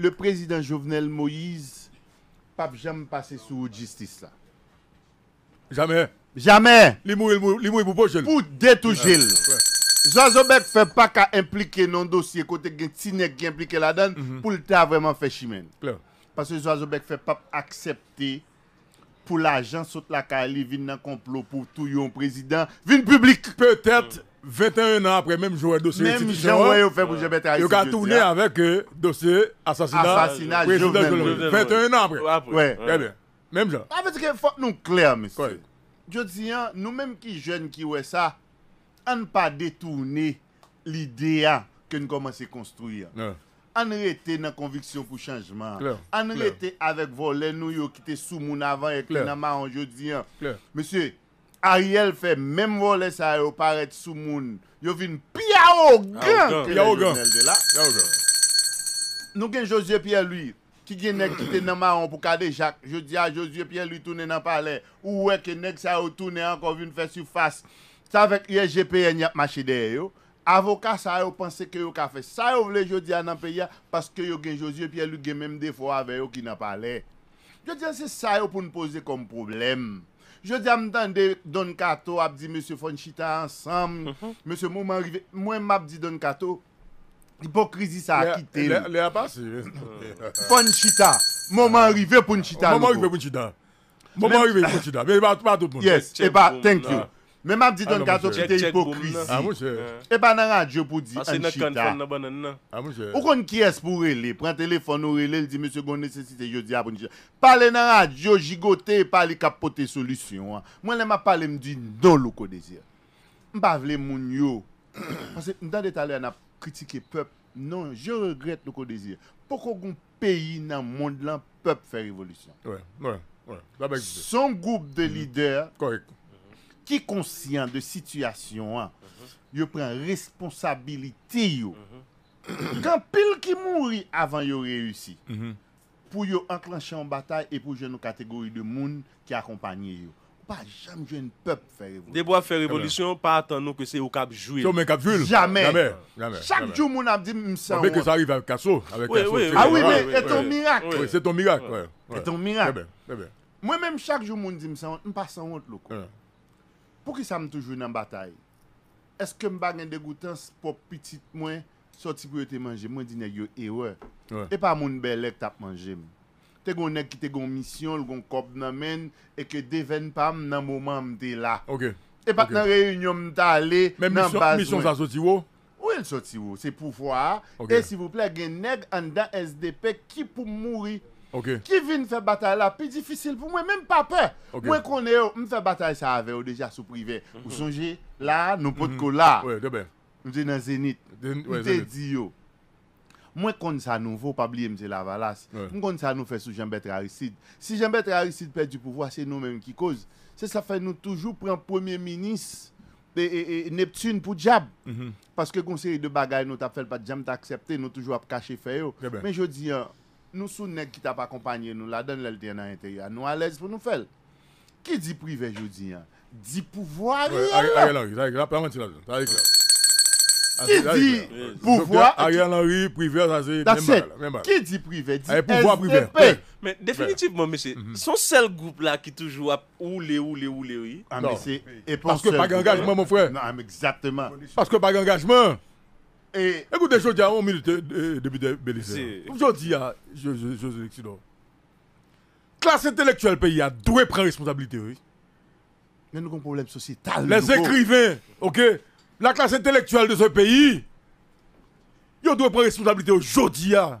le président Jovenel Moïse, pas jamais passé sous justice là. Jamais. Jamais. pour poche. Pour détoucher. Zazobek fait pas qu'à impliquer non dossier côté Tinek qui implique la donne, mhm. pour le temps vraiment fait chimène. Parce que Zazobek fait pas accepter pour l'agent saute la carrière, vit dans complot pour tout un président, vin public. Peut-être 21 ans après, même joueur dossier Même jean fait pour Jebet Haïti. Il tourné avec euh, dossier assassinat. Assassinat, 21 euh, ans après. Ouais. Très bien. Même genre. Ça veut dire qu'il faut nous clair, monsieur. Je dis, hein, nous-mêmes qui jeunes qui ouais ça, on ne pas détourner l'idée hein, que nous commençons à construire. An rete nan konviksyon pou chanjman. An rete avèk volè nou yo ki te sou moun avan ek dans nan ma anjou diyan. Ariel fè mèm volè sa yo paret sou moun. Yo vin piya o gen kè la jounel de la. Nou gen Josie Pierre lui, ki gen nek kite nan maron pou kade Jacques, yo di a Josie Pierre lui tounen nan pale, ou wek gen nek sa yo tounen ankon vin fè su fass. Sa vek IEGP enyap machide yo. Avoka sa yo pense kè yo ka fè. Sa yo vle Josie a nan pe ya, paske yo gen Josie Pierre lui gen mèm defo avè yo ki nan pale. Yo di an se sa yo pou n'poze kom probleme. Je di a mtande Don Kato ap di Mese Fonchita ansam, Mese mou m'anrive, mwen m'ap di Don Kato, Ipokrizi sa akite. Le a pasi. Fonchita, mou m'anrive Fonchita. Mou m'anrive Fonchita. Mou m'anrive Fonchita. Yes, eba, eh bon, thank you. Même abdi don kato ki te hipokrizi. E pa nan radyo pou di an chita. Ah, ou kon ki es pou rele, pren telefon ou rele, li di monsye nesesite yo di chita. Pale nan radyo, jigote, pale kapote solusyon. Mwen le ma pale mdi dezir. Mpa vle moun yo. Pase mdan an ap kritike peuple. Non, je regrette loko dezir. Poko goun peyi nan mond lan pep Son groupe de mm. leaders... Korek. Qui conscient de situation, situation, hein, mm prend yo responsabilité. responsabilité, yo. Mm -hmm. de réussir, ki mouri en yo réussi, mhm. pour -hmm. yo enclencher en monde qui pour je ne kategori de moun qui yo. pas jamais jouer peuple faire révolution. bois faire révolution, pas attendre que c'est au cap jouer. Jamais. Jamais. Chaque jour, mon a dit, ça. que ça arrive avec Casso. ah oui, mais c'est ton miracle. c'est ton miracle. C'est ton miracle. Moi-même, chaque jour, mon dit, ça, on passe en honte, loco. Pou ki sa m toujwe nan batay, eske m bagen degoutans pou pitit mwen soti pou yo te manje. Mwen di ne yo ewe, e pa moun belek tap manje mwen. Te gounen ki te goun misyon, l goun kop nan men, e ke deven pa m nan mouman m de la. E pa tan reyunyon m ta ale nan bas mwen. Men misyon sa soti wou? Ou el soti wou, se pou fwa. E si pou ple gen neg an dan SDP ki pou mouri. Ki vin fè batay la, pi difisil pou mwen, mèm pa pè. Mwen konè yo, mwen fè batay sa ave, yo deja sou privè. Ou mhm. sonje, la, nou potko mhm. la. Mwen te nan Zenit, mwen te di yo. Mwen konè sa nou, vò pabliye mwen te la valas. Mwen konè sa nou fè sou jambèt rarissid. Si jambèt rarissid pè di pouvoa, se nou mèm ki koz. Se sa fè nou toujou pren premier minis, neptun pou jab. Mhm. Paske konseri de bagay nou ta fèl pa jam ta aksepte, nou toujou ap kache fè yo. Men yo di yo, Nou sou neg ki ta pa kompanyen, nou la den lèl tè yon nan yon tè yon, nou alèz pou nou fèl. Ki di privè joudi yon? Di pouvoi yon lèl? Ayan lèl, ayan lèl, ayan lèl. Ki di pouvoi? Ayan lèl, privè, ayan lèl. Ki di privè? Ayan lèl, privè. Definitivman, mèche, son sel goup la ki toujou ap ou lè, ou lè, ou lèl. A mèche, e pon sel goup la. Parke bagy engajman, mò frè. A mèche, exactement. Parke bagy engajman. Écoutez, je dis à un minute, de Bélisé. Je dis à José Lexidor. Classe intellectuelle pays a doué prendre responsabilité. Oui. Mais nous avons un problème sociétal. Les écrivains, ok? La classe intellectuelle de ce pays, ils doivent prendre responsabilité aujourd'hui. Ah.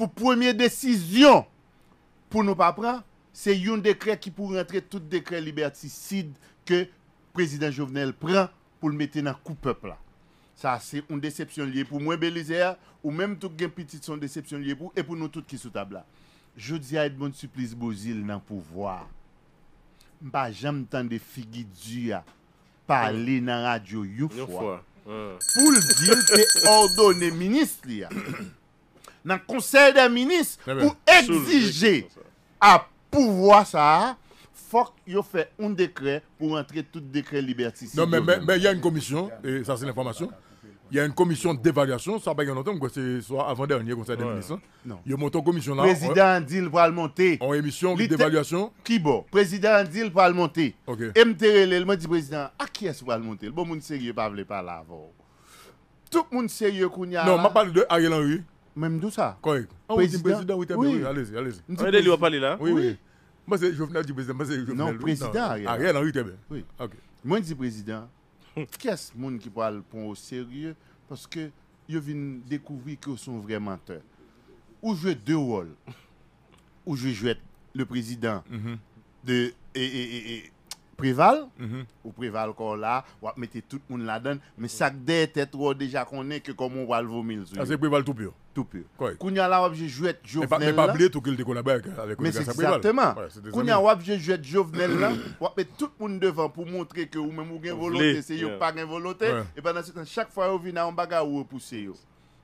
pou premier desisyon pou nou pa pran, se yon dekre ki pou rentre tout dekre libertisid ke prezident Jovenel pran pou l mette nan koupop la. Sa se un decepsyon liye pou mwen Belizea ou menm tout gen pitit son decepsyon liye pou e pou nou tout ki sou tabla. Jodi a et moun suplis bozil nan pouvoa. Mpa jamtan de figi dya pali nan radyo youfwa. Poul di te ordone minist liya. dans le Conseil des ministres eh ben, pour exiger à pouvoir ça. Faut qu'il fait un décret pour entrer tout décret liberté. Non, mais il y a une commission, et ça c'est l'information. Il y a une commission d'évaluation, ça va pas longtemps, c'est soit avant-dernier conseil des ministres. Hein. Non. Il y a une commission là. Président qu'il va le monter. En émission d'évaluation. Qui bon Président qu'il va le monter. MTRL, le dit président, à qui est-ce va le monter Le bon monde sérieux ne pas parler par Tout le monde sait qu'on y a. Non, je parle de Ariel Henry même tout ça. Quoi ah, Président, oui, allez-y, allez-y. va ah, parler là Oui, oui. Moi, c'est Jovenel du président. Moi, c'est Non, président rien. rien oui t'es bien. Oui. OK. Moi, je dis président, qu'est-ce monde qui parle pour au sérieux parce que viens de découvrir qu'ils sont vraiment menteurs. Ou jouer deux rôles. Ou je joue le président mm-hmm. de et, et, et, Préval, mm-hmm. ou Préval comme là, ou mettez tout le monde là-dedans, mais ça que des têtes oh, déjà qu'on est que comme on va le vomir. Ah, c'est Préval tout pur tout pur. Kounya la wap je Jovenel Mais pas oublier tout qu'il décollabait avec avec Mais c'est exactement. Kounya wap je Jovenel là, met tout le monde devant pour montrer que ou même ou gen volonté, c'est yo pas gen volonté et pendant ce temps chaque fois venez à en bagarre ou repousser yo.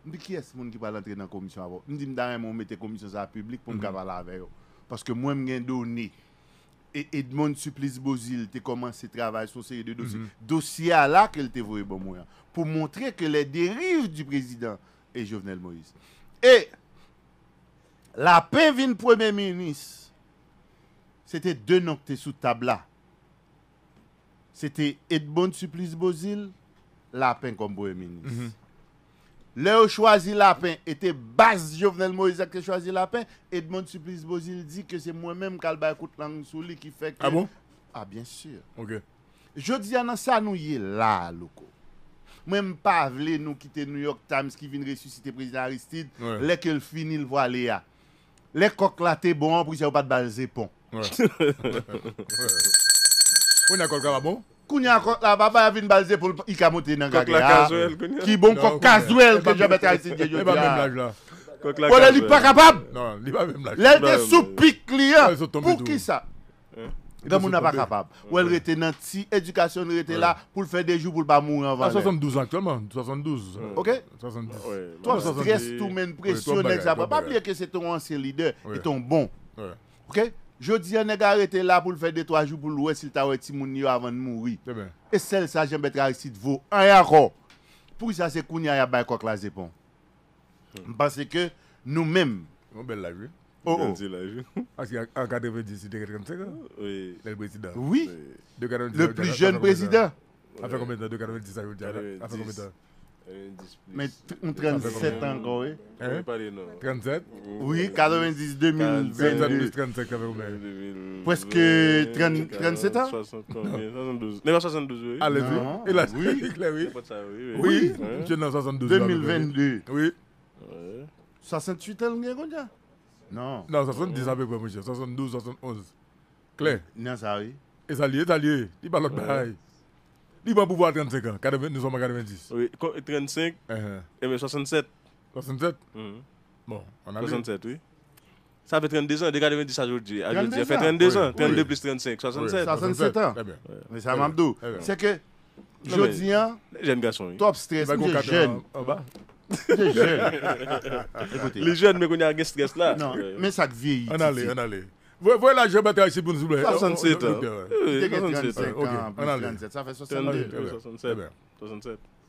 M'di qui est ce monde qui va l'entrer dans la commission avant M'di m'darré mon mettre commission la public pour me mhm. parler avec yo parce que moi m'gen donné et Edmond Supplice Bozil as commencé à travailler sur série de dossiers. Mhm. Dossier là qu'elle te voué bon Pour montrer que les dérives du président, et Jovenel Moïse. Et la paix premier ministre. C'était deux noms qui sous table C'était Edmond Supplice Bozil, Lapin comme premier ministre. Mm choisi la choisi était basse, Jovenel Moïse a choisi Lapin. Edmond Supplice Bozil dit que c'est moi-même qui ai écoute langue qui fait que. Ah bon? Ah bien sûr. Ok. Je dis à ça nous y est là, loco. Mwen pa vle nou kite New York Times ki vin resusite prezident Aristide, lè ke l finil vwa lè ya. Lè kok la te bon, pou ki se ou pa d'balze pon. Kouni a kok la bon? Kouni a kok la, pa pa yavin balze pou l'ikamote nan gag bon, non, eh, eh, la. Kok la kazuel, kouni a? Ki bon kok kazuel, ke jwab etre Aristide Djejotia. Lè pa mèm laj la. Kouni a li pa kapab? Nan, li pa mèm laj la. Lè de sou pik li ya, pou ki sa? Dans mon pas capable. Ou elle était dans si éducation était là pour faire des jours pour pas mourir en ah, valeur. 72 actuellement, 72. OK 70. Toi stress tout même pression va pas oublier que c'est ton ancien leader, et ton bon. OK je dis, gars arrêté là pour faire des trois jours pour le s'il t'a un petit monde avant de mourir. Et celle ça, j'aime être ici de vous. Un encore. Pour ça, c'est qu'on y a un que la Je pense que nous-mêmes, Oh, oh. Parce qu'en 90, c'était comme ça, Oui. Le président. Oui. oui. le plus jeune président. Ça fait combien de temps De 90, ça fait combien de temps mais 37 ans encore, oui. Hein? 37 Oui, 90, 2022. 37 quand même. Presque 30, 37 ans 72. Non, 72, oui. Allez-y. Ah, Et ah. oui. oui. Oui, je suis 72. 2022. Oui. 68 ans, il y a non. Non, 70 avec moi, monsieur. 72, 71. Clair. Non, ça oui. Et ça lié, ça lié. Il pas l'autre bail. Il va pouvoir 35 ans. Nous sommes à 90. Oui, 35. Et 67. 67 Bon, on a 67, oui. Ça fait 32 ans, de 90 aujourd'hui. Ça fait 32 ans. 32 plus 35, 67. 67 ans. Très bien. Mais ça, Mamdou, c'est que, je dis, hein, jeune garçon, top stress, jeune. Le jen me kon ya ge stres la Mè sak vie yi An ale, an ale Vwè la jen batè a yi sepoun zubè 67 an An ale 67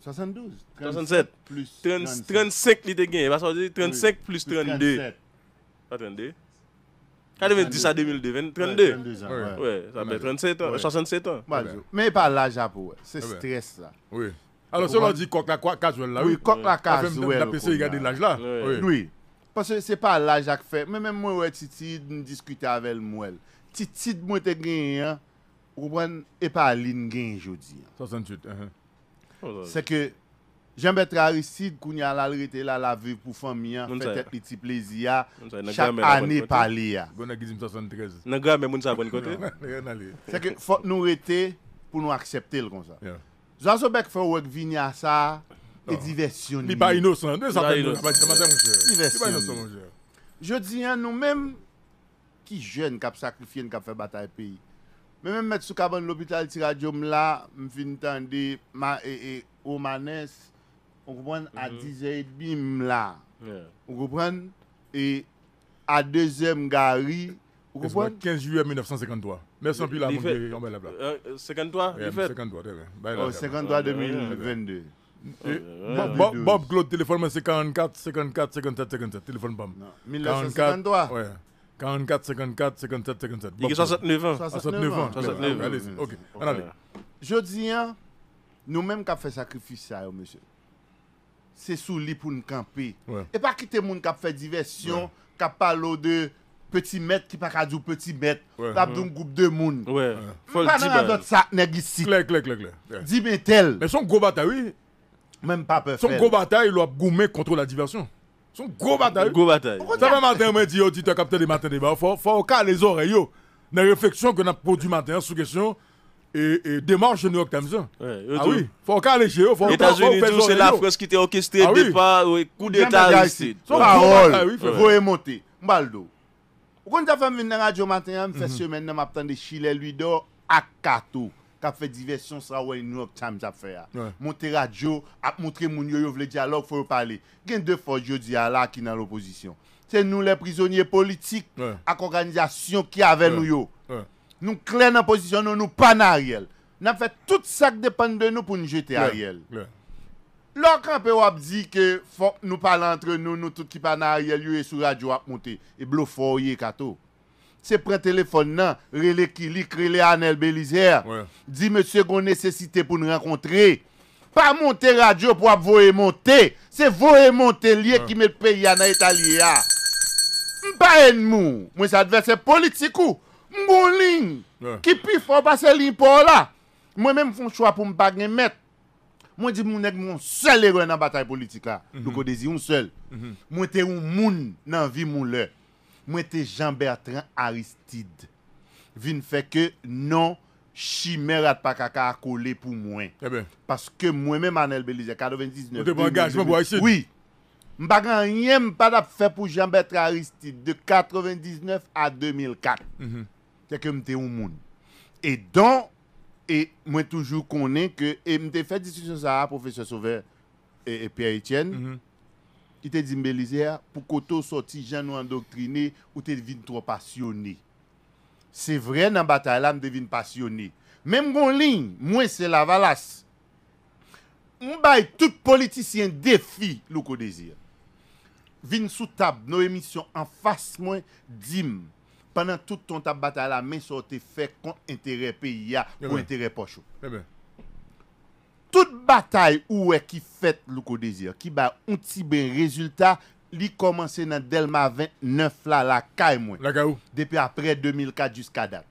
67 35 li te gen 35 plus 32 32 32 67 an Mè pa la jen pou Se stres la Mè Alors, si on dit coq la casuel là. Oui, coq la casuel. La PC, il y l'âge là. Oui. Parce que ce n'est pas l'âge qui fait. Mais même moi, Titi, nous avec moi. Titi, moi, t'es gagné. Hein. Ou bien, et pas l'in gagné aujourd'hui. 68. C'est que Jean-Bertrand Aristide, qu'on y a la là, la vie pour famille, hein, fait un petit plaisir. Hein. Chaque année, par On a 73. On a gagné, mais on a côté. C'est que faut nous arrêter pour nous accepter comme ça. Zou anso bek fè wèk vini an sa e non. diversyoni. Li ba inos an. Li ba inos an monsher. Diversyoni. Li ba inos an monsher. Je di an nou menm ki jen kap sakrifyen kap fè batay peyi. Men menm met sou kaban l'hobital ti radyo mla mvin tan de ma e e omanes. Ou goupan a dizayet bi mla. Ou goupan e a dezem gari. Ou goupan. 15 juye 1953. Merci piles à monter, on va là-bas. 53, il fait 53, 53 2022. Bob, Bob Claude, téléphone, c'est 44, 54, 57, 57. Téléphone, bam. 1953 Ouais. 44, 54, 57, 57. Il a 69 ans. 69 ans. Allez-y, Allez, ok. allez. Je dis, nous-mêmes qui avons fait sacrifice, ça, monsieur, c'est sous l'île pour nous camper. Et pas quitter les gens qui ont fait diversion, qui ont parlé de. Petit maître qui pas qu'à dire petit maître. Ouais. Pas d'un groupe de monde. Ouais. Faut dire. Pas dans ça nèg ici. Clair clair clair clair. Dis moi tel. Mais son gros bataille oui. Même pas peur. Son gros bataille il a goumé contre la diversion. Son gros bataille. Gros bataille. Ça va matin me dit auditeur oh, capteur des matin débat faut faut caler les oreilles yo. Dans réflexion que n'a produit matin sous question et, et démarche New York Times. Ouais, ah tout. oui, faut qu'aller aller chez eux. États-Unis, c'est la France qui était orchestrée ah oui. départ, coup d'État. Son parole, vous monter. Maldo. Quand nous avons fait une radio matin, nous hein, fait mhm. semaine, nous avons des Chile dor à Kato, qui a fait diversion, ça, ouais, New York Times à faire. Monter radio, a montré mon yo, le dialogue, faut parler. Il y a deux fois, je dis à là qui dans l'opposition. C'est nous les prisonniers politiques, à l'organisation qui avait nous yo. Nous clés dans position, nous, pas Ariel. Nous avons fait tout ça qui dépend de nous pour nous jeter Ariel. Lòk anpe wap di ke fòk nou pale antre nou, nou tout ki pa nan a yè lyo e sou radyo ap monte. E blo fò yè kato. Se pre telefon nan, re le kilik, re le anel belizer, di mè sè kon nèsesite pou nou renkontre. Pa monte radyo pou ap voe monte, se voe monte lye ki mè l'pe yè nan etalye ya. Mpa en mou, mwen sa adverse politikou, mgon lin, ki pi fò basse lin pou la. Mwen mè mfon chwa pou mpa gen met. Moi, je dis mon mon seul héros e dans la bataille politique. là. Donc, désir seul. Moi, je un moun dans la vie, mon Moi, suis Jean-Bertrand Aristide. Vin fait que non, chimère pas caca coller pour moi. Parce que moi-même, Anel Belize, 99. Tu engagement pour Oui. Je n'ai pas fait pour Jean-Bertrand Aristide de 99 à 2004. C'est que je suis un monde. Et donc, E mwen toujou konen ke, e mte fè disisyon sa a, professeur Sauvé et e Pierre-Etienne, mhm. ite dim Belizea pou koto soti jan nou endoktrine ou tete vin tro pasyoné. Se vre nan batay la m devin pasyoné. Mem goun lin, mwen se la valas. M bay tout politisyen defi lou kodezir. Vin sou tab nou emisyon an fas mwen dim. pandan tout ton ta batal eh eh la men so te fek kon entere pe ya, kon entere pochou. Mwen mwen. Tout batal ou we ki fet lukodezi, ki ba unti be rezultat, li komanse nan Delma 29 la lakay mwen. Lakay ou? Depi apre 2004 jusqu'a dat.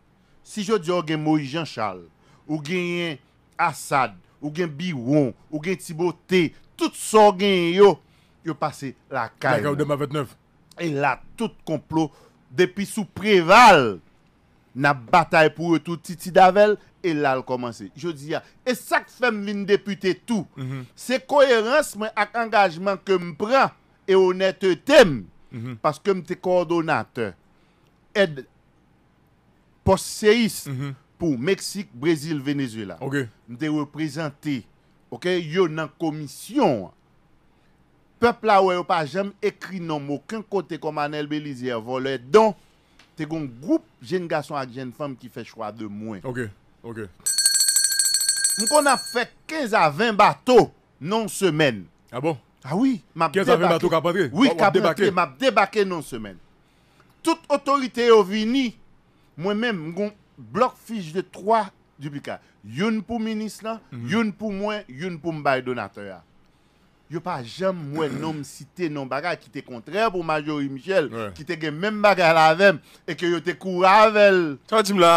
Si jo diyo gen Moe Jean Charles, ou gen Asad, ou gen Biwon, ou gen Thibauté, tout so gen yo, yo pase lakay mwen. Lakay ou Delma 29? E la tout komplot, Depi sou preval na batay pou ou tou titi davel, e lal komanse. Je di ya, e sak fem vin depute tou. Mhm. Se koyerans me ak angajman ke m pra, e onet te tem, mhm. paske m te kordonate, ed posseyis mhm. pou Meksik, Brezil, Venezuela. M te reprezenti yo nan komisyon, Pepl la wè yo pa jèm ekri nan mò, kèn kote kom anèl belize yè volè dan, te goun group jèn gason ak jèn fèm ki fè chwa de mwen. Ok, ok. Mwen kon ap fè 15 a 20 bato nan semen. A bon? A wè. 15 a 20 bato kapatre? Wè kapatre, map debake nan semen. Tout otorite yo vini, mwen mèm mwen goun blok fiche de 3 duplika. Yon pou minis la, yon mhm. pou mwen, yon pou mbay donatè ya. Yo pa jam mwen nou msite nou bagay ki te kontrèr pou Majorie Michel Ki te gen men bagay la vèm E ke yo te kou avèl Swa ti mla?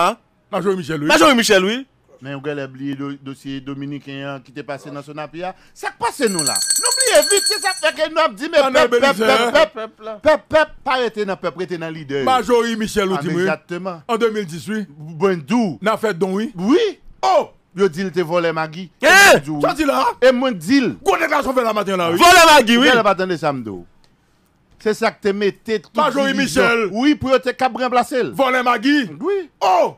Majorie Michel oui? Majorie Michel oui? Men ou gèlè bli dosye Dominique en yon ki te pase nan son api ya Sak pase nou la? Nou bli evite sa fèkè nou ap di me pep pep pep pep pep Pep pep pa ete nan pep ete nan lider Majorie Michel oui ti mwen? Amejatèman An 2018? Bon dou? Nan fèd don oui? Oui! Ou! Oh! Yo dit te vole Magui. Eh, ça dit là. Et moi dit. Gros déclaration fait la matin là. Vole Magui, oui. Volé matin de samedi. C'est ça que te mettez tout. Pas Joey Michel. Oui, pour te cap remplacer. Vole Magui. Oui. Oh.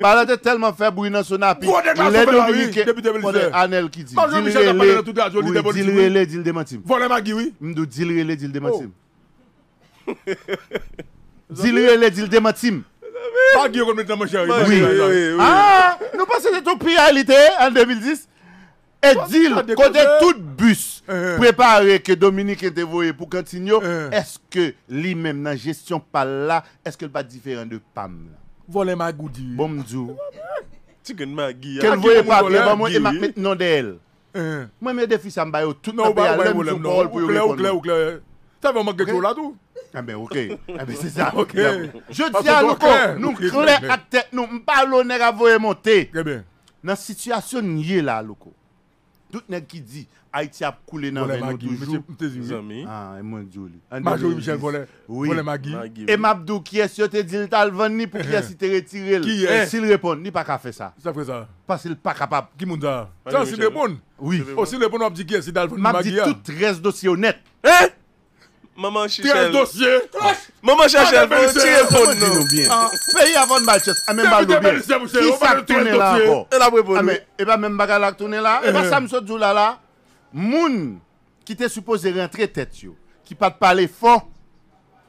Parle de tellement fait bruit dans son appui. Gros déclaration fait la oui. Depuis 2016. Anel qui dit. Pas Michel qui parle de tout la jolie de Dit relé, dit démentim. Vole Magui, oui. M'dou dit relé, dit démentim. Dit relé, dit démentim. Agi yon kon men tan mwen charye. Oui, oui, oui. Ha, ah, nou pas se te touk priyalite en 2010. Edil konde tout bus. Eh, eh. Prepare ke Dominique ente voye pou kontinyo. Eske eh. li men nan gestyon pa la, eske l pa diferan de pam bon, ah, la? Vole magoudi. Bomdjou. Tiken magi. Kèl voye pa biye, ba mwen emak met non de el. Mwen mwen defi san bayo, tout nan bayo, lèm djou bol pou yon repon. Ou kle, ou kle, ou kle. Tè vè mwen gechou la tou? Ah, ok. Ah, c'est ça. Je dis à loco, nous, clair à tête, nous, pas à monter. Dans la situation, nous là, loco. Tout le monde qui dit Haïti a coulé dans le monde. Ah, et moi, Major Michel Volet. Oui. Volet Et Mabdou, qui est-ce que tu dis ni pour eh, qui est-ce que tu retiré Qui est eh, S'il répond, ni pas qu'à faire ça. Ça fait ça. Parce qu'il n'est pas capable. Qui m'a dit ça Oui. Oh, s'il répond, on dit qui est-ce que hein? reste honnête. Eh? Maman Chichelle. Maman Chichelle. Peyi avon bache, ame mbal dobyen. Ki sa tounen la? Eba mbaga la tounen la? Eba sa mso djoula la? Moun ki te suppose rentre tet yo. Ki pat pale fon.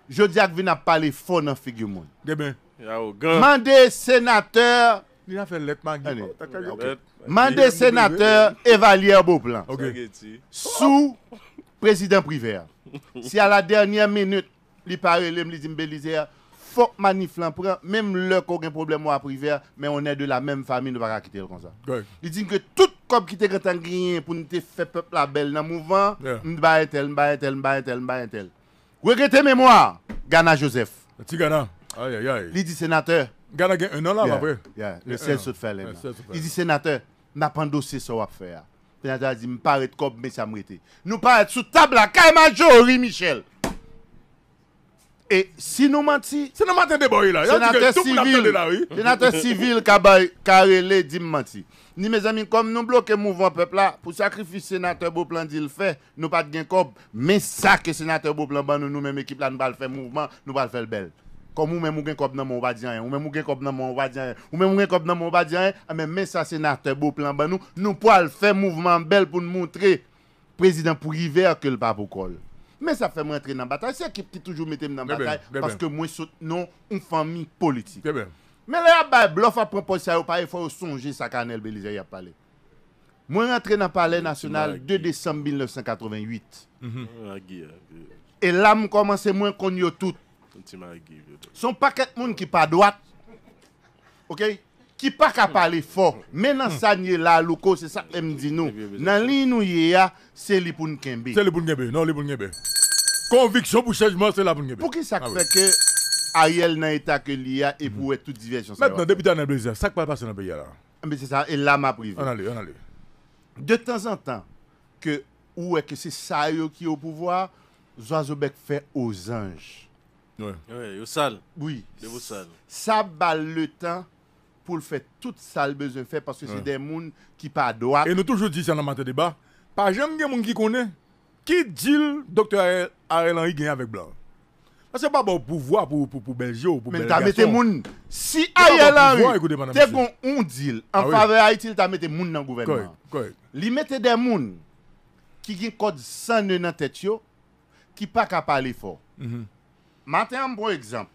Je diak vi na pale fon nan figyoun moun. Debe. Mande senateur. Ni na fe let mangi. Mande senateur evalye bo plan. Sou prezident priver. si à la dernière minute, il parle, les dit il faut maniflant prend, même le qu'on a un problème à privé, mais on est de la même famille, on ne va pas quitter comme ça. Il dit que tout comme qui était gagné pour nous faire peuple la belle dans le mouvement, m'ba e tel, m'ba e tel, m'ba e tel, m'ba tel. Regrettez mémoire, Gana Joseph. Petit Gana? Aïe, aïe, aïe. Il dit sénateur. Gana a un an là, après. Le ciel se fait. Il dit sénateur, n'a pas un dossier sur faire. Sénateur a dit, je parle mais ça Nous parlons sous table à Kaimajori, Michel. Et si nous menti, C'est nous de là. Sénateur civil. Sénateur civil, Karelé dit menti. Ni mes amis, comme nous bloquons le mouvement peuple là, pour sacrifier sénateur Beauplan dit le fait, nous pas de gain Mais ça que sénateur Beauplan, nous, nous-mêmes, équipe là, nous pas le faire mouvement, nous pas le faire le Kom ou men moun gen kop nan moun wadi an, ou men moun gen kop nan moun wadi an, ou men moun gen kop nan moun wadi an, a men men sa senate bo plan ban nou, nou po al fe mouvman bel pou nou montre prezident pou river ke l pa pou kol. Men sa fe moun entre nan batay, se ekip ki toujou metem nan batay, paske moun sot nou un fami politik. Men la ya bay, blof aproposyay ou pare, fwa ou sonje sa kanel belize ya pale. Moun entre nan pale nasyonal 2 desan 1988. E la mou komanse moun konyo tout. Son paquet monde qui pas droite. OK Qui pas de parler fort. Maintenant ça n'y est là c'est ça que me dit nous. Dans l'inouye là, c'est li pour C'est li pour est Non, Conviction pour changement, c'est la ah qui est Pour Pourquoi ça fait que Ariel n'a état que l'IA et pour être toute diversion Maintenant, depuis un le ça ne que pas passer dans le pays là. c'est ça, et là m'a privé. On De temps en temps que où est que c'est ça qui est au pouvoir, Zoazobek fait aux anges. Ouais. Ouais, sal, sale. Oui. Au sale. Ça bat le temps pour le faire tout sale besoin faire parce que c'est des gens qui pas droit. Et nous toujours dit ça dans notre débat, pas jamais des gens qui connaît qui dit le docteur Ariel Henry gagne avec blanc. Parce que pas bon pouvoir pour pour pour Belgique ou pour Mais t'as mis moun si Ariel Henry c'est bon on deal en ah faveur Haïti as mis moun dans le gouvernement. Correct. Il des gens qui un code sang dans tête qui pas capable parler fort. Mhm. Matè an bon ekzamp,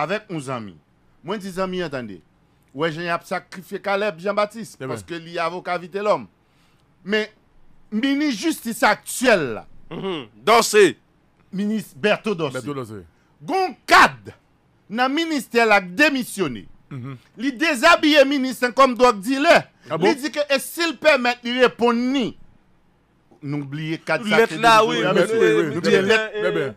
avèk mou zami, mwen ti zami yon tande, wè jen ap sakrifye Kaleb Jean-Baptiste, pwoske li avok avite lom, men, mini justice aktuel la, Dossé, mini Berto Dossé, gon kad nan minister lak demisyone, mhm. li dezabye minister kom do ak dile, ah bon? li di ke esil pèmèt li repon ni, nou blye kad sakrifye, nou blye kad sakrifye, nou blye kad sakrifye,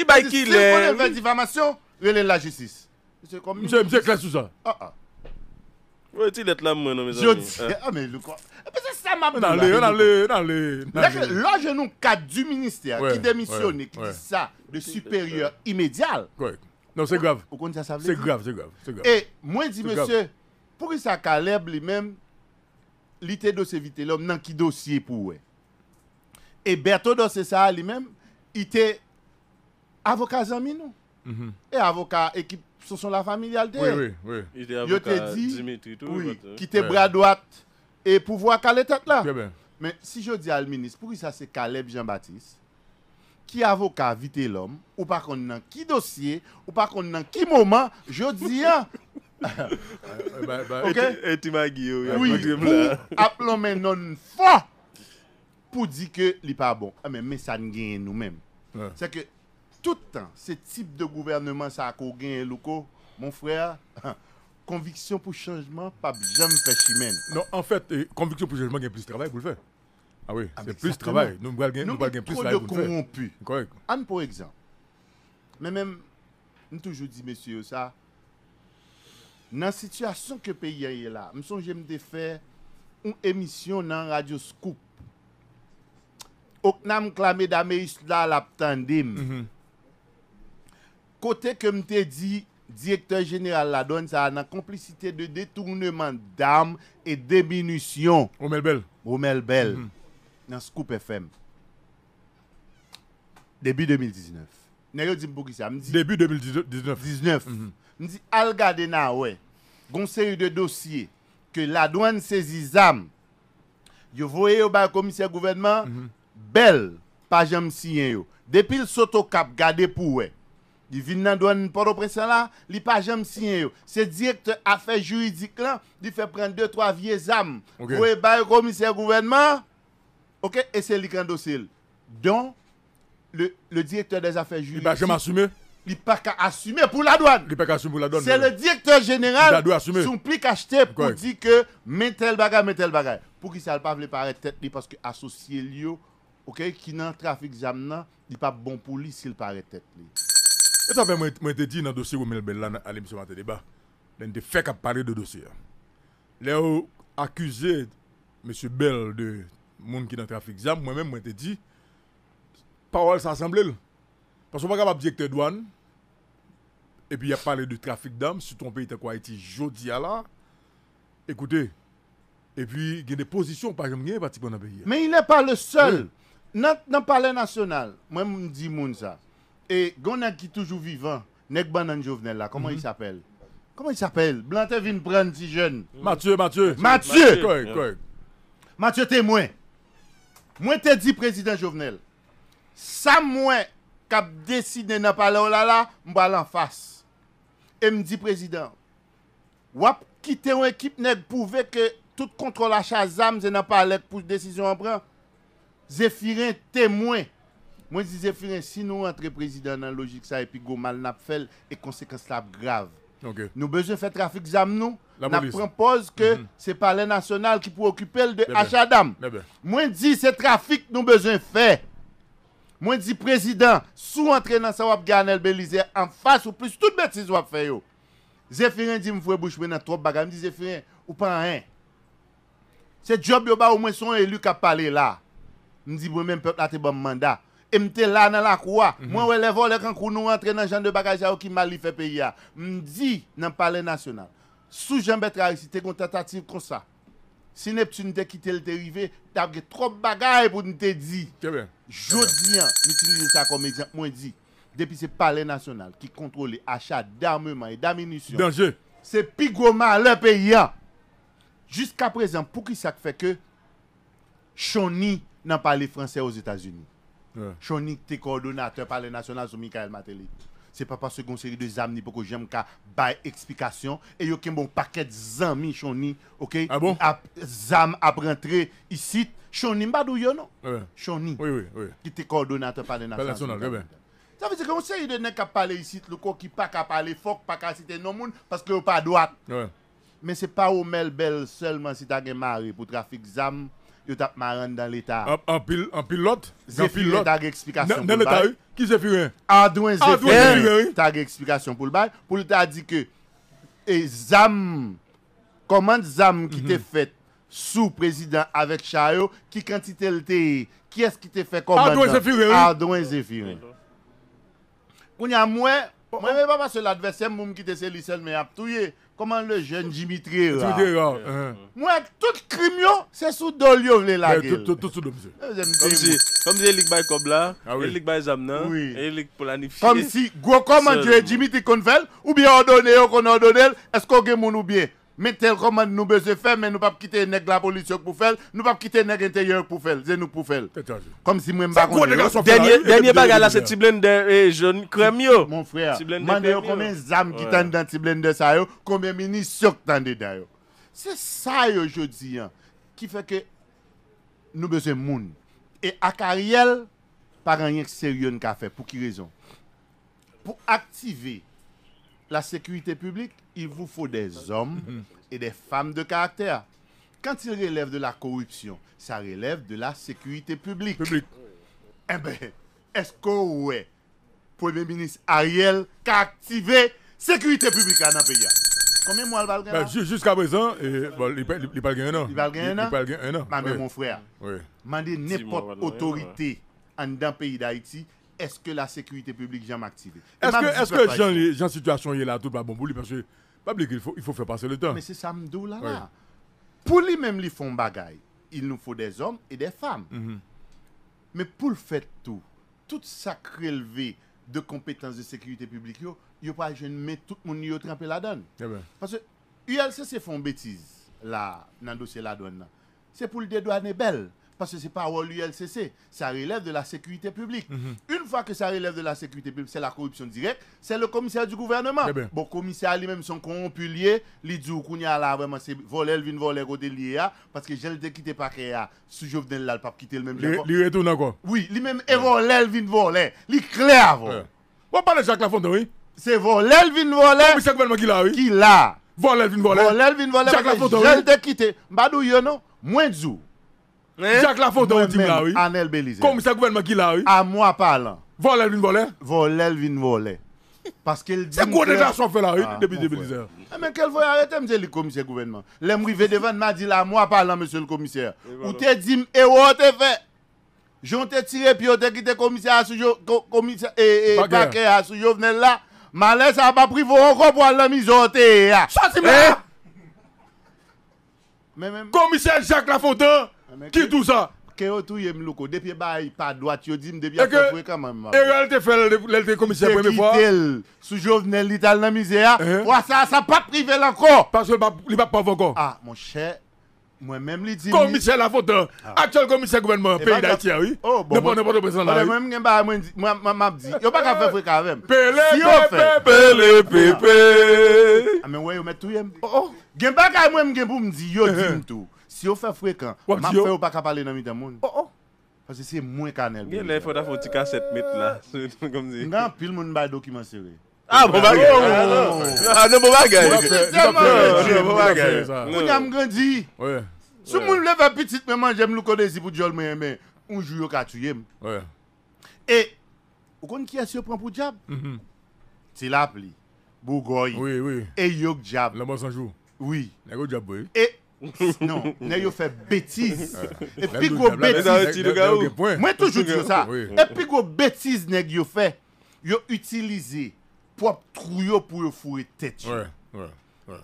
Si ba ki le... Si konen ve difamasyon, wele la jesis. Mse, mse, mse, mse, mse, mse. A a. We ti let la mwen an, mese. Jodi. A me lou kwa. Mese, sa mab nou la jesis. Nan le, nan le, nan le. Lè ke, lò jenoun kat du minister ki demisyon ekli sa de superyur imedyal. Kwek. Non, se grav. Ou kon di sa savle? Se grav, se grav. E, mwen di mese, pou ki sa kalèb li men, li te dos evite lè, nan ki dosye pou we. E, bèrto dos esa li men, i te... avocat amis nous. Mhm. Et avocat équipe, ce sont la familiale. Oui, oui, oui. Je te dis, Dimitri, tout oui, qui te bras droite et pouvoir caler tête là. Bien. Mais si je dis à le ministre, pourquoi ça c'est Caleb Jean-Baptiste, qui avocat vite l'homme, ou par contre dans qui dossier, ou par contre dans qui moment, je dis, hein. bah, bah, ok Et tu m'as dit, oui. appelons non fois pour dire que n'est pas bon. Ah, mais, ça nous gagne nous C'est que Tout an, se tip de gouvernement sa akou genye loukou, mon frè, konviksyon pou chanjman pa bèjèm fè chimen. Non, an fèt, konviksyon euh, pou chanjman gen plus travèk ou l'fè. A wè, se plus travèk. Nou mwen gen plus travèk ou l'fè. Nou mwen tro de konvompu. An, pou ekzamp, mè mèm, mè toujou di, mèsyou, sa, nan sityasyon ke peyè yè la, mè son jèm dè fè, ou emisyon nan radioskoup, ok nan mè klamè dame yus la la ptandim, mè mm-hmm. mè, Côté que m'te dit, directeur général la donne, ça en complicité de détournement d'armes et diminution. Romel Bell. Romel Bell. Mm-hmm. Dans Scoop FM. Début 2019. nest dit pour ça? Début 2019. 19. Je Me M'di, al na ouais. Gon série de dossiers que la douane saisit ZAM. Yo voyez au commissaire gouvernement, mm mm-hmm. Belle, pas jamais signé Depuis le soto cap gardé pour ouais vient dans la douane Port-au-Prince là, n'est pas jamais signé. C'est direct affaire juridique il fait prendre deux trois vieilles âmes. pour Ou le commissaire gouvernement. OK, et c'est lui qui dossier. Donc le, directeur des affaires juridiques. Il pas jamais assumer. Il pas qu'à assumer pour la douane. Il pas qu'à assumer pour la douane. C'est le directeur général qui a acheter pour dire que mettez le bagage, mettez tel bagage. Pour qu'il ne pas paraît tête parce que associé Lio, OK, qui dans trafic zamna il n'est pas bon pour lui s'il paraît tête E tope mwen te di nan dosye ou men el bel la nan alem seman te deba Len te fek ap pare de dosye Le ou akuse Monsie bel de Moun ki nan trafik zan Mwen men mwen te di Pa ou al sa asemble Pasou mwen kap ap di ek te douan E pi ap pare de trafik dam Si ton pe ite kwa iti jodi ala Ekute E pi gen de posisyon pa jom gen pati pou nan pe Men yon e pa le sol Nan pale nasyonal Mwen mwen di moun sa E gounan ki toujou vivan, nek ban nan jovenel la, koman yi mhm. sapele? Koman yi sapele? Blante vin pran di jen. Matye, Matye. Matye! Matye te mwen. Mwen te di prezident jovenel. Sa mwen kap desi ne napalè olala, mbalan fas. E mdi prezident. Wap kite yon ekip nek pouve ke tout kontrol la chazam ze napalè pouj desisyon anpran. Ze firin te mwen Moi, je dis si nous entrons président dans la logique, ça, et puis, go mal n'a fait, et conséquences là grave. Nous besoin faire trafic nous. La propose que ce mhm. c'est par le national qui peut occuper de Hachadam. Moi, dis, c'est trafic nous besoin faire. Moi, dis, président, sous entraînant ça, wap Ganel Belize en face ou plus, toute bêtise va fait yo. Zéphirin dit, m'foué bouche, dans trop Je dis, Zéphirin, ou pas un. C'est job yo ba au moins son élu qui a parlé là. dis, moi-même, peuple, là, t'es bon mandat et suis là dans la croix. Moi, mhm. je les voleurs, quand nous rentrons dans le genre de bagage qui mal fait m'dit dans le palais national. Sous Jean Bertrand, c'était une tentative comme ça. Si Neptune t'a quitté le dérivé, t'as trop de bagages pour nous te dire. Jodi, j'utilise ça comme exemple. Moi, dis depuis ce palais national qui contrôle l'achat d'armement et d'ammunition. Danger. C'est plus gros malheur Jusqu'à présent, pour qui ça fait que Choni n'a pas les français aux États-Unis? Ouais. Chonik, t'es coordonnateur par les nationales Michael Matéli. C'est pas parce qu'on série de amis pour que j'aime qu'à bail explication et yo qu'un bon paquet d'amis Choni, OK Ah bon a, Zam après rentré ici Choni pas yo non ouais. Choni. Oui oui oui. Qui était coordonnateur par les nationales. Ça veut dire qu'on série de nèg qui parler ici le corps qui pas qu'à parler fort pas qu'à citer non monde parce que pas droit. Ouais. Mais c'est pas au Melbel seulement si tu t'as un mari pour trafic zam Yo tap maran dan l'Etat. An pil lot? Zéfiren tag eksplikasyon pou l'Bag. Nan l'Etat yi? Ki Zéfiren? Adouen Zéfiren tag eksplikasyon pou l'Bag. Pou l'Etat a di ke, e zam, komant zam ki te mhm. fet sou prezident avèk chayou, ki kantite l'te yi? Ki es ki te fet komant? Adouen Zéfiren. Koun ya mwen, bon, mwen bon. mè pa pa se l'advesem moun ki te seli sel mè ap touye. comment le jeune Dimitri là. Dimitri là. Moi, tout crime, c'est sous dol yo vle la gueule. Tout, tout, tout sous Comme si, comme si Elik Bay Kobla, Elik Bay pour Elik planifié. Comme si, gros comment Dieu Dimitri qu'on ou bien ordonné, qu'on ordonné, est-ce qu'on gagne mon ou bien mais tel comment nous besoin faire, mais nous pas quitter la police pour faire, nous ne pouvons pas quitter l'intérieur intérieur pour faire, c'est nous pour faire. Comme si moi pas Dernier dernier bagage là c'est Tiblender et eh, jaune crème yo. Mon frère, mandé combien d'armes qui tendent dans Tiblender ça yo, combien ministres qui tendent dedans yo. C'est ça aujourd'hui hein, qui fait que nous besoin de monde. Et à Cariel, pas rien sérieux qu'a fait pour qui raison Pour activer la sécurité publique, il vous faut des hommes et des femmes de caractère. Quand il relève de la corruption, ça relève de la sécurité publique. Eh est-ce que ouais, Premier ministre Ariel a activé la sécurité publique dans le pays Combien de mois il va gagner Jusqu'à présent, il va gagner un an. Il va gagner un an. Mais mon frère, demandez n'importe autorité dans le pays d'Haïti eske la sekwite publik jam aktive. Eske jan situasyon yè la tout pa bon bou li, parce que, pa blik, il faut fè passe le temps. Mè se sa mdou lala. Pou li mèm li fon bagay, il nou fò des omb et des fam. Mè pou l fè tout, tout sakre lvé de kompetans de sekwite publik yo, yo pa jen mè tout moun yo trempè la don. Eh parce que, yal se se fon bètise la nan dosè la don nan. Se pou l de doanè bel. parce que ce n'est pas l'ULCC, ça relève de la sécurité publique. Mhm. Une fois que ça relève de la sécurité publique, c'est la corruption directe, c'est le commissaire du gouvernement. Eh bon, bon, commissaire lui-même, son corrompu il dit qu'on a vraiment, c'est voler, le vient voler au parce que j'ai le quitté par Kéa, si je venais là, le pape quitter le même. Il retourne encore. Oui, lui-même, et voler, le voler, il clair. On parle de Jacques Lafontaine, oui. C'est voler, le vin, voler. Commissaire gouvernement qui l'a, oui. Qui l'a. Voler, le vient voler. Voler, le voler. Jacques Lafontaine, oui. Je le quitté. Badou, non. Moins de eh? Jacques Lafontaine, on dit là, oui. Anel Belize. Comme ça, gouvernement qui là, oui. À moi parlant. Voler, vin voler. Voler, vin voler. Parce qu'elle dit. C'est quoi déjà son fait là, oui, ah, depuis 2010 eh, Mais qu'elle va arrêter, monsieur le commissaire gouvernement. rivé devant m'a dit là, moi parlant, monsieur le commissaire. Ou t'es dit, et où t'es fait J'en t'ai tiré, puis on t'a quitté commissaire à commissaire, et paquet à Soujou, là. Malais, ça n'a pas pris vos encore pour la mise au thé. Ah. Ça, c'est eh? Commissaire Jacques Lafontaine! Ki tou sa? Ke yo tou yem loko, depye bayi pa dwat, yodim depye afefwe ka manman. E yon e alte fe lelte komisye pou eme kwa? E ki tel, sou jovnel lital nan mize ya, wasa sa pa privel anko. Paswe li pa pa vokon? A, ah, monshe, mwen men li ti mi. Komisye la fotan, aktyal komisye gwenman pe yi da iti ya wi. O, bon, bon. Nepo nepo do pesan la wi. O, mwen men genba, mwen mabdi, yon baka fefwe ka aven. Pe le pe pe, pe le pe pe. A men wè yon men tou yem. O, o. Genba kwa mwen genbu m Si yo fwe fwe kan, man fwe ou pa kapale nan mi den moun. O, oh, o. Oh. Fase se mwen kanel gen. Gen le fwe da fwe ti kasep met la. Mwen ah. dan pil moun mba dokimansi we. A, ah, bo ah, bagay. A, nan bo bagay. Nan man, nan bo bagay. Mwen jan mwen gen di. Oye. Sou moun mwen leve apitit mwen man jen mwen lukode si pou diol mwen men. Unjou yo katuyem. Oye. E, o kon ki asyo pran pou diab? Mh, mh. Ti lap li. Bo goy. Oui, oui. E, yo kdiab. Lama sanjou. Oui. E Sinon, ont fait bêtises euh, Et puis, bêtises bêtise. Moi, toujours dis ça. Et puis, bêtises bêtise, nous fait. Yo utilisé propre trou pour fouer tête.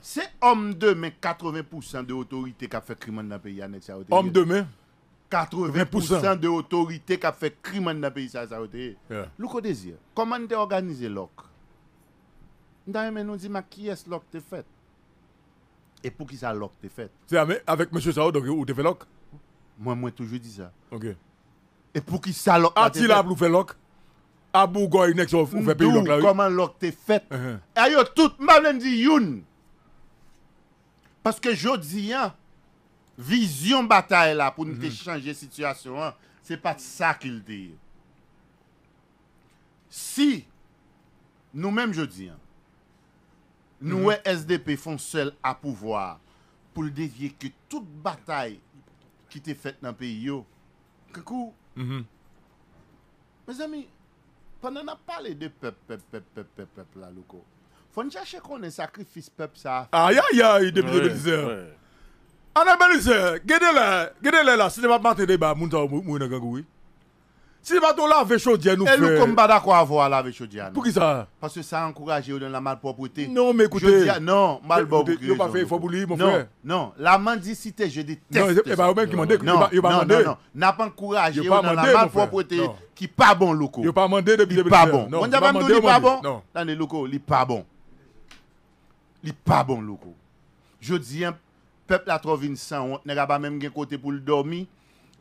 C'est homme de main 80% de autorité qui a fait crime dans le pays. Homme de 80% de autorité qui a fait crime dans le pays. Ça, ça, yeah. comment organisé mais Nous dit, mais qui est fait et pour qui ça lock t'es fait C'est avec M. Sao, donc où t'es fait lock Moi, moi, toujours dis ça. Ok. Et pour qui ça lock A-t-il ah, à fait lock A ah, Bougoy, next, ou fait Comment lock t'es fait uh-huh. Et yo, tout mal dit youn. Parce que je dis, hein, vision bataille là pour nous uh-huh. changer situation, hein, c'est pas ça qu'il dit. Si, nous-mêmes, je dis, hein, Nou e mhm. SDP fon sel apouvoar pou l'devye ki tout batay ki te fet nan peyi yo. Kikou. Me mhm. zami, pwè nan ap pale de pep pep pep pep pep la loukou. Fon jache kon e sakrifis pep sa. A ya ya yi debi de lise. Ana men lise, gede le la sinemad mati de ba moun ta moun a gangoui. Si bateau là avec chaudière nous fait. Et nous comme pas d'accord avoir là avec chaudière. Pour qui ça Parce que ça a encouragé dans la malpropreté. Non mais écoutez. Dis, ah, non, malpropreté. Il pas fait faux pour lui mon non, frère. Non, la mendicité, je déteste. Non, c'est eh pas ben, même qui mandé non, non, non, non, non, n'a pas encouragé dans la malpropreté qui pas bon locaux. Il pas mandé depuis depuis. Pas bon. On n'a pas mandé pas bon. Dans les locaux, il pas bon. Il pas bon locaux. Je dis un hein, peuple a trop vinn sans, n'a pas même gain côté pour le dormir.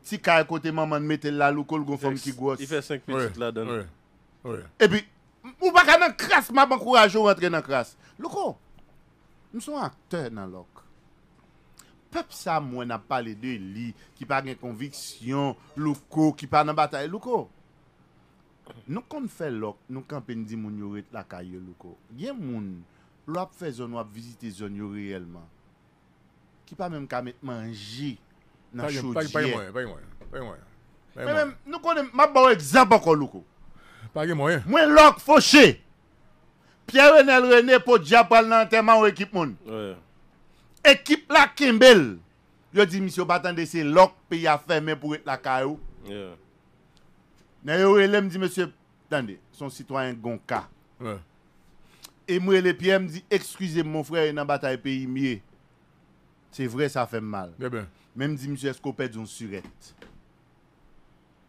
Si kare kote maman metel la, louko, lgon fom ki gwa. Y fe 5 minutes la, don. E pi, mou baka nan kras, maman kouraj yo rentre nan kras. Louko, m sou akter nan louk. Pep sa mwen ap pale de li, ki pa gen konviksyon, louko, ki pa nan bataye, louko. Nou kon fè louk, nou kanpen di moun yor et la kaye, louko. Gen moun, lou ap fè zon wap vizite zon yor reyelman. Ki pa menm kamet manji. Nan chou diye. Pagye mwen, pagye mwen, pagye mwen. Mwen, nou konen, mabou ek zaba kon loukou. Pagye mwen. Mwen lòk fòche. Pye wè nel rene pou diapal nan teman wè ekip moun. Wè. Ekip la Kimbel. Yo di, misyo batande, se lòk pe ya fè mè pou et la kajou. Wè. Nè yo wè lè mdi, mè sè, tande, son sitwanyen Gonka. Wè. E mwè lè pye mdi, eksküze mwou fwè, yon nan batande peyi miye. Se vre sa fè mmal. Bebe. Bebe. Men mzi msye skopèd yon suret.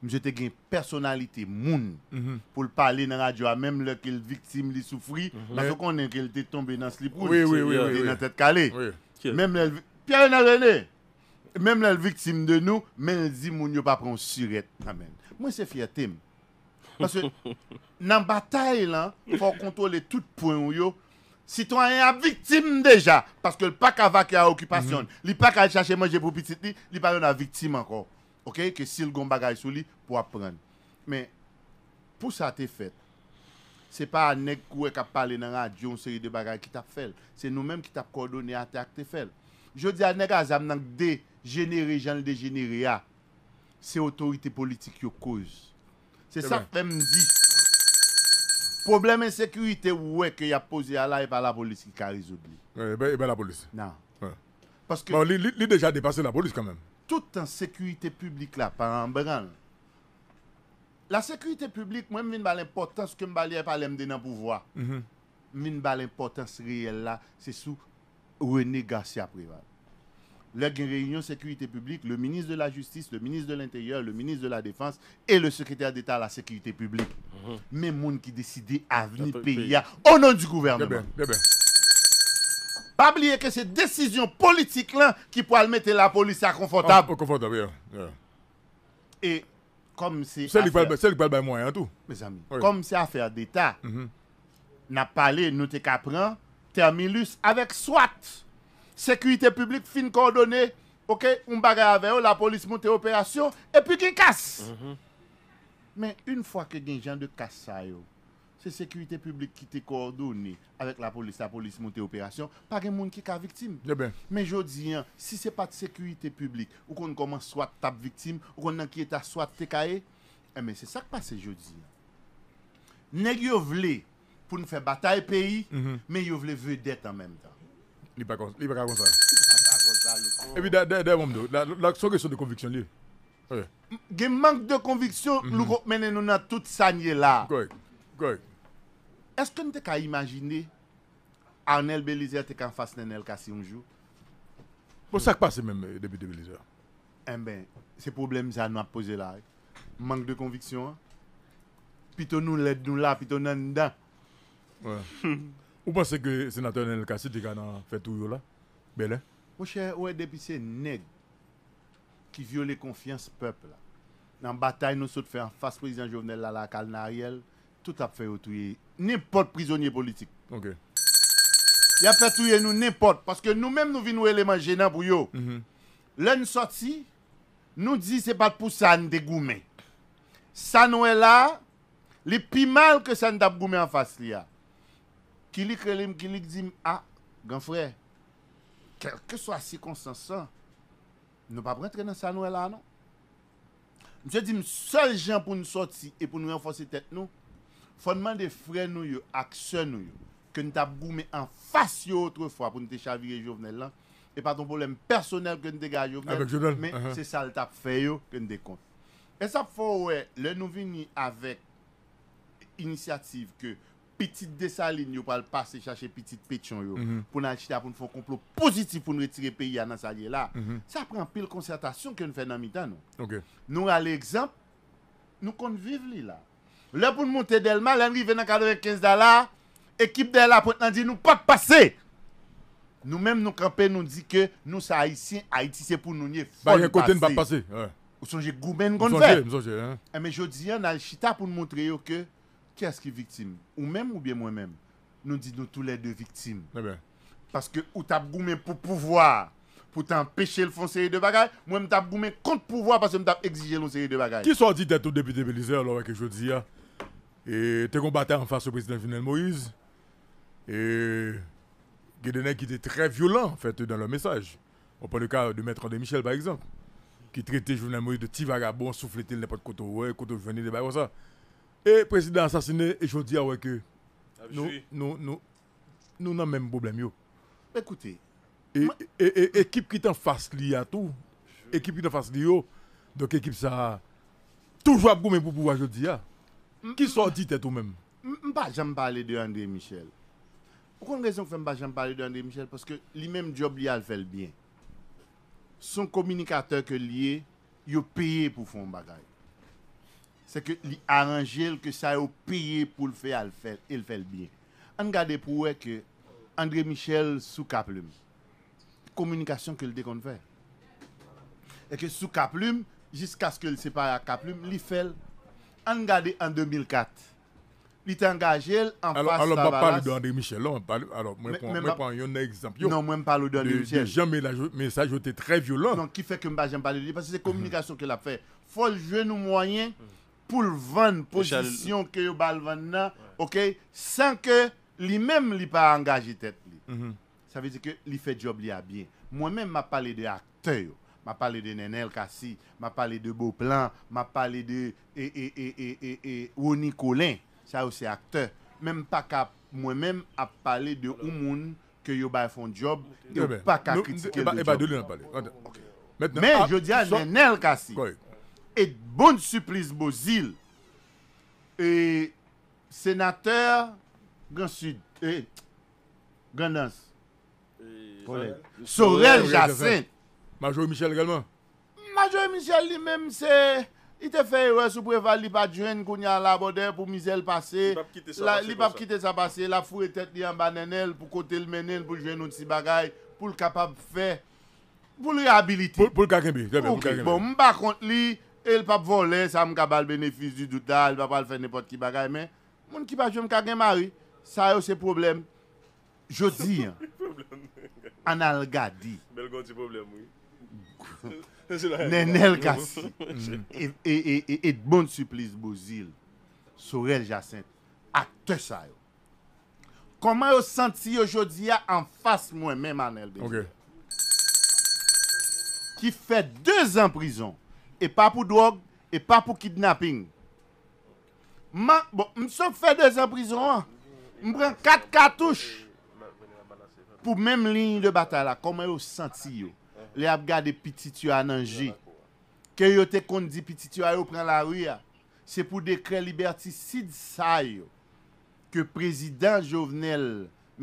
Mse te gen personalite moun pou l'pale nan radywa. Men mle ke l'viktim li soufri. Mase konen ke l te tombe nan slipou. Si mwen te nan tèt kale. Pya yon nan jene. Men mle l'viktim de nou. Men mzi moun yon pa pronsuret. Mwen se fye tem. Pase nan batay lan, fò kontrole tout poun yon. Si ton a yon a viktim deja, paske l pa ka va ki a okupasyon, li pa ka e chache manje pou pitit li, li pa yon a viktim anko. Ok, ke sil gon bagay sou li pou apren. Men, pou sa te fet, se pa a neg kwe kap pale nan a diyon seri de bagay ki tap fel, se nou menm ki tap kodone a te ak te fel. Je di a neg a zam nan degenere jan le degenere ya, se otorite politik yo koz. Se sa fem di. Problème insécurité, ouais, qu'il a posé à la police qui a résolu. Eh bien, eh ben la police. Non. Parce que. Bon, il a déjà dépassé la police quand même. Toute sécurité publique là, par un branle. La sécurité publique, moi, je ne l'importance que je ne pas dans le pouvoir. Je mhm. ne l'importance réelle là, c'est sous René Garcia privée de réunion sécurité publique, le ministre de la Justice, le ministre de l'Intérieur, le ministre de la Défense et le secrétaire d'État à la sécurité publique. Mhm. Mais monde qui décidait à venir payer au nom du gouvernement. Pas oublier que c'est décision politique qui pourrait mettre la police à confortable. Ah, et comme c'est. Celle qui parle moyen hein, tout. Mes amis, comme c'est affaire d'État, mhm. n'a parlé, nous t'es qu'à Terminus avec SWAT. Sekyuitè publik fin kordonè, ouke, un bagay aveyo, la polis monte operasyon, epi ki kas. Men, un fwa ke gen jan de kas sayo, se sekyuitè publik ki te kordonè avèk la polis, la polis monte operasyon, pa gen moun ki ka viktim. Men, eh jodi, si se pat sekyuitè publik, ou kon koman swat tap viktim, ou kon nan ki etat swat te kae, men, eh se sak pase jodi. Ne yow vle pou nou fè batay peyi, men mm-hmm. yow vle vredet an menm tan. Ni pa kon sa. Ewi, dey bon do. La son gesyon de konviksyon li. Gen mank de konviksyon, lou kou mene nou nan tout sanye la. Goek, goek. Est kon te ka imagine anel Belize te kan fasnen el ka si yon jou? Pou sak pase men debi de Belize la. Emen, se problem sa nou ap pose la. Mank de konviksyon. Pi to nou led nou la, pi to nan nan. Mwen. Ou pas seke senatoren El Kassi di ka nan fetou yo la? Belen? Moche, ou e depise neg ki viole konfians pep la. Nan batay nou sot fe an fas prezident Jovenel Lala Kalnaryel tout ap fe yo touye. Nipot prizounye politik. Ya fetouye nou nipot paske nou menm mm-hmm. nou vin nou eleman genan pou yo. Len soti nou di se bat pou San de Goumen. San ou e la le pi mal ke San dap Goumen an fas li ya. Kili krelem, kili kdim, a, ah, genfrey, kelke so a si konsensan, nou pa brentre nan sa nou el anon. Mse dim, sol jen pou nou sorti e pou nou renfonsi tet nou, fondman de fre nou yo, akse nou yo, ke nou uh-huh. tap goume an fasyo outre fwa pou nou dechavire jovnel lan, e paton pou lem personel ke nou degay jovnel, me se sal tap feyo ke nou dekont. E sap fwo we, le nou vini avek inisiativ ke Petite desaline yo pal pase, chache petite petchon yo. Mhm. Poun mhm. eh, al chita pou nou foun komplo pozitif pou nou retire peyi anan sa ye la. Sa pren pil konsertasyon ke nou fenamita nou. Nou al ekzamp, nou kon vive li la. Le pou nou monte delman, lenri venan kalore 15 dala. Ekip delman pou nan di nou pat pase. Nou menm nou kampen nou di ke nou sa a iti, a iti se pou nou nye foun pase. Ou sonje goumen kon vide. E me jodi an al chita pou nou montre yo ke... qui est-ce qui est victime Ou même ou bien moi-même Nous disons tous les deux victimes. Eh parce que vous t'as goumé pour pouvoir, pour t'empêcher le fond de bagages, moi m't'as goûté contre pouvoir parce que m't'as exigé le série de bagages. Qui sont dit d'être au député Belize alors que je dis hein? Et t'es combattu en face au président Jovenel Moïse Et. Guédenek qui était très violent en fait dans le message. On parle cas de Maître André Michel par exemple, qui traitait Jovenel Moïse de petit vagabond, de n'importe quoi, ouais, quand venir de bagages, ça. E, prezident sasine, e jodi a weke, nou nan menm problem yo. Ekouti. E, e, e, e, ekip ki tan fask li a tou, ekip ki tan fask li yo, donk ekip sa toujwa pou menm pou pouwa jodi a. Ki sot di te tou menm? Mba jan mbale de yande, Michel. Mba jan mbale de yande, Michel, pwoske li menm job li al fel bien. Son komunikater ke liye, yo peye pou fon bagay. c'est que arrangé que ça a payé pour le faire, il fait le bien. On garde pour que André Michel sous Caplume, communication qu'il le fait. Et que sous Caplume, jusqu'à ce que se sépare à Caplume, il fait. On garde en 2004. Il est engagé en alors, face alors, parle Alors, on parle d'André Michel. Là, ne parle, alors, moi, je prends un exemple. non, moi, je parle d'André Michel. jamais gens, mais ça message était très violent. Donc, qui fait que je ne parle pas de lui Parce que c'est la communication qu'il a fait. Il faut jouer nos moyens... Mm pour le vendre position que yo bal vendre OK sans que lui-même lui pas engagé tête mhm. ça veut dire que lui fait job lui a bien moi-même m'a parlé de acteur m'a parlé de Nenel Kassi m'a parlé de Beauplan m'a parlé de et et et et et Ronnie Colin ça aussi acteur même pas qu'à moi-même à parler de moun que yo ba job et eh ben, pas qu'à critiquer eh ben, eh ben, Mais ah, je dis à Nenel Kassi et bon suplis bo zil, e senater, gansu, e, gandans, Sorel Jacen, Majore Michel gelman, Majore Michel li menm se, ite fey res, ou pou eva li pa djwen koun ya labode, pou mize l pase, li pap kite sa pase, la fou e tet li ambanen el, pou kote l menen, pou jwen nou si bagay, pou l kapab fe, pou l rehabilite, pou l kakembe, pou kakembe, m bakont li, E l pap vole, sa m kaba l benefis du douta, l pap al fe nipot ki bagay men. Moun ki pa jom kagemari, sa yo se problem. Jodi, an al gadi. Bel ganti problem, oui. Ne nel kasi. Mm. Mm. E, e, e, et bon suplis bozil, Sorel Jacinthe, akte sa yo. Koman yo senti yo jodi ya an fas mwen men man el besi? Ok. Ki fe deus an prison. E pa pou drog, e pa pou kidnapping. Man, bon, msouk fè de zan prizon an, mbran kat katouche pou menm lini de batal la, koman yo senti yo, le ap gade pitit yo ananji. Kè yo te kondi pitit yo a yo pran la ouya, se pou dekren libertisid sayo ke prezident Jovenel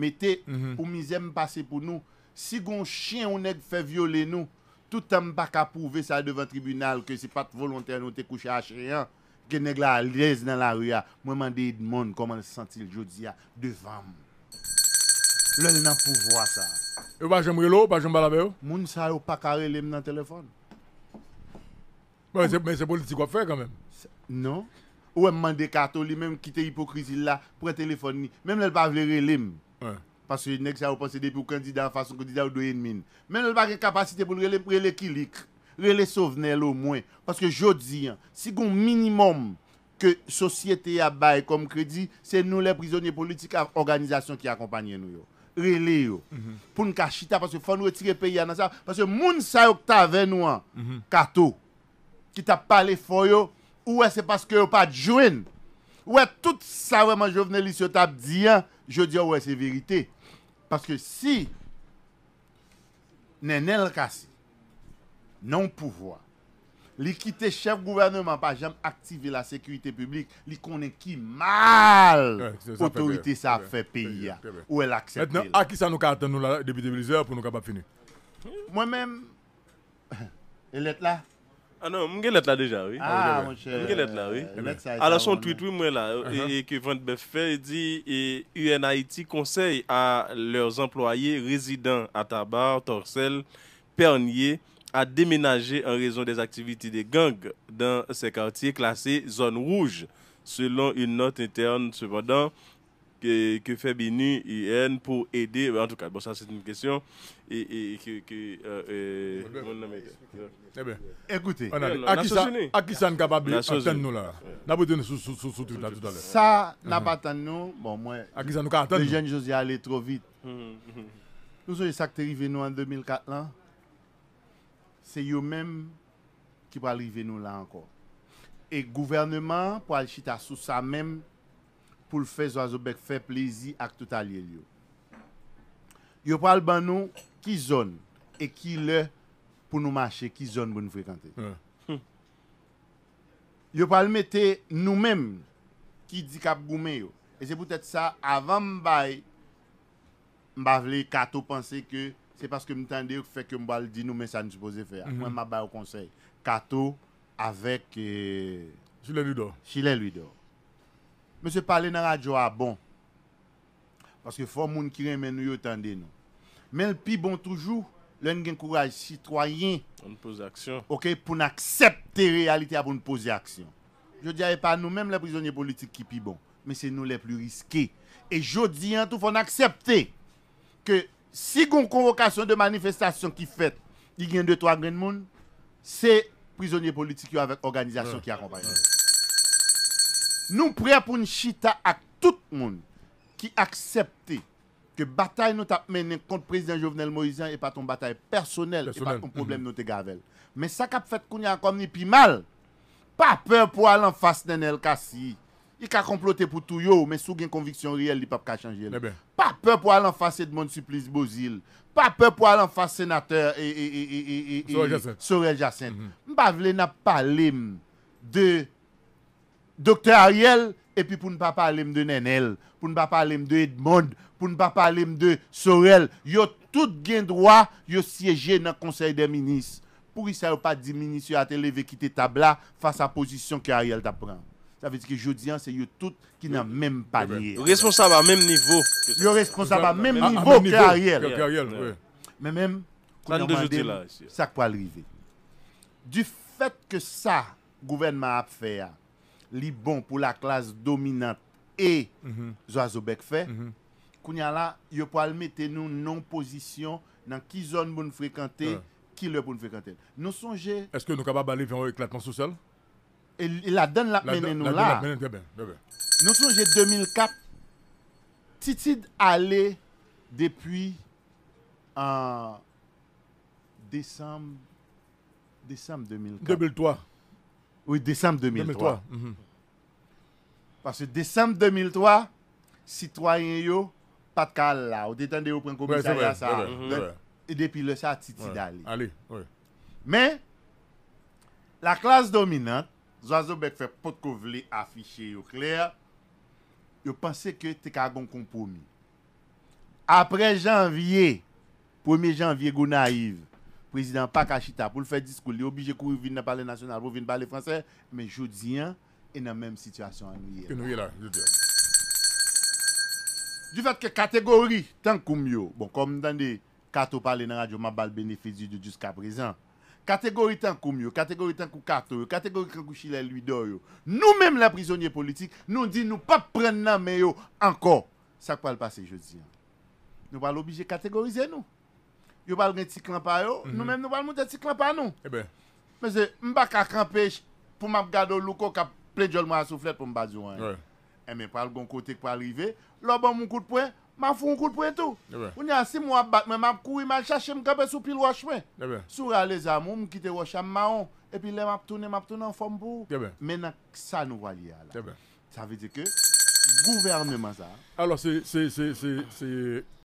mette mhm. pou mizèm pase pou nou, si gon chien ou neg fè viole nou, Soutan m bak a pouve sa devan tribunal ke si pat volonter nou te kouche a chreyan, gen neg la lez nan la rüya, mwen mande id moun koman se sentil jodi ya devan m. Lè nan pouvo a sa. E wajem rilou, wajem balabe ou? Oh? Moun sa ou pakare lèm nan telefon. Mwen se politiko a fe kwen men. Non? Ou m mande kato li men m kite hipokrisi la, pre telefon ni, men m lèl pa vlerè lèm. Wè. Paske yon nek sa ou panse depi ou kandida Fason kandida ou doyen min Men ou bak e kapasite pou rele prele kilik Rele souvenel ou mwen Paske jodi, si goun minimum Ke sosyete ya baye kom kredi Se nou le prizonye politik A organizasyon ki akompanyen nou yo Rele yo mhm. Pon kashita, paske fon nou e tire pe yana Paske moun sa yon kta ven ou an Kato, ki tap pale fo yo Ou e se paske yo pa djouen Ou e tout sa wèman Jovneli se tap diyan je dis, oh ouais, c'est vérité. Parce que si Nenel Kassi, non pouvoir, li quitte chef gouvernement pas jamais activer la sécurité publique, li connaît qui mal autorité ça fait pays ou elle accepte. Maintenant, à qui ça nous attend nous là depuis pour nous capable finir Moi-même, elle est là. Ah non, je est là déjà, oui. Ah, ah mon cher. Je est là, oui. Alors, son tweet, oui, moi, là, uh-huh. et que Van fait, dit UNIT conseille à leurs employés résidents à Tabar, Torcel, Pernier à déménager en raison des activités des gangs dans ces quartiers classés zone rouge, selon une note interne, cependant, que, fait Bini UN pour aider, en tout cas, bon, ça c'est une question, et, et que, que euh, euh, euh, eh bien, écoutez, on a, non, à, qui ça, à qui ça capable d'attendre nous là N'a pas donné sous sous sous tout à l'heure. Ça n'a pas attendu nous. Bon moi. À qui ça nous attendre Les jeunes José aller trop vite. Hum, hum, hum. Nous sommes ça qui arrivé nous en 2004 là. C'est eux mêmes qui va arriver nous là encore. Et gouvernement pour aller sous ça même pour le faire faire plaisir à tout allié. Yopal ban nou ki zon e ki le pou nou manche ki zon bon nou frekante. Yopal mette nou menm ki di kap gome yo. E se boutet sa avan mbay mbavle kato pense ke se paske mtande yo feke mbal di nou men sa nou spose fe. Mwen mbavle yon konsey. Kato avek... Eh, Chile Ludo. Chile Ludo. Mse pale nan ajo a bon. Paske fò moun kire men nou yo tande nou. Men pi bon toujou, lè n gen kouraj, sitwayen, pou n'aksepte realite apon pou n'pose aksyon. Jodi avè pa nou mèm la prizonye politik ki pi bon, men se nou lè plu riske. E jodi an tou fò n'aksepte ke si goun konvokasyon de manifestasyon ki fèt, di gen 2-3 gren moun, se prizonye politik yo avèk organizasyon ki akompanyon. Nou priyapoun chita ak tout moun, qui accepte que bataille nous tape mené contre le président Jovenel Moïse et pas ton bataille personnelle, et pas ton problème mm -hmm. gavel. Mais ça cap fait qu'on y a comme ni pi mal. Pas peur pour aller en face d'un El Kassi. Il a comploté pour tout yo, mais sous une conviction réelle, il pas pas changer. Eh ben. pas peur pour aller en face de mon supplice Bozil. Pas peur pour aller en face sénateur et et et et Sorel Jacinthe. Mm-hmm. vle n'a parler de docteur Ariel E pi pou nou pa pa alem de Nenel, pou nou pa pa alem de Edmond, pou nou pa pa alem de Sorel, yo tout gen droit yo siyeje nan konsey de minis. Pou y sa yo pa diminis yo a te leve ki te tabla fasa posisyon ki a riel ta pran. Sa vezi ki joudian se yo tout ki nan menm panye. Yo responsab a menm nivou. Yo responsab a menm nivou ki a riel. Menm menm, sa kwa lrive. Du fet ke sa, gouvenman ap fè ya, li bon pou la klas dominant e mhm. zo a zo bek fe, mhm. kounyan la, yo pou alme ten nou non-pozisyon nan ki zon pou euh. nou frekante, ki lè pou nou frekante. Non sonje... Eske nou kabab ale vyan ou ek la konsosel? E la den la menen nou la. Non sonje 2004, titid ale depuy an desam 2004. 2003. Oui, décembre 2003. Mhm. Parce que décembre 2003, citoyen yo pat kal la. Ou dé tende yo pren komisari asan. Et dé pi le sa titi dali. Mais, la classe dominante, zo a zo bek fè pot kovle afiche yo kler, yo pense ke te ka gon kompomi. Apre janvye, pomi janvye goun naiv, président pas pour le faire discours, il est obligé de courir venir parler national pour venir parler français, mais je dis il hein, et dans la même situation nous nous là, je dis. Du fait que catégorie tant mieux, bon comme dans des cartes parler dans radio m'a bal bénéfice de jusqu'à présent. Catégorie tant que mieux, catégorie tant que quatre catégorie tant Chile lui d'or Nous-mêmes les prisonniers politiques, nous dit nous pas prendre la mais encore. Ça va le passer jodien hein? Nous pas l'obliger catégoriser nous yo pas un petit crampa yo, nous même nous pas un petit nous. Eh ben. Mais c'est m'pa ka camper pour m'a garder louko ka pas de soufflet pour me dire. Ouais. Eh mais pas bon côté pour arriver, là bon mon coup de poing, m'a fait un coup de poing tout. Eh ben. On y a six mois battre, mais m'a courir eh ben. m'a chercher Sur les et puis en forme pour. Mais ça nous va là. Ça veut dire que gouvernement Alors c'est c'est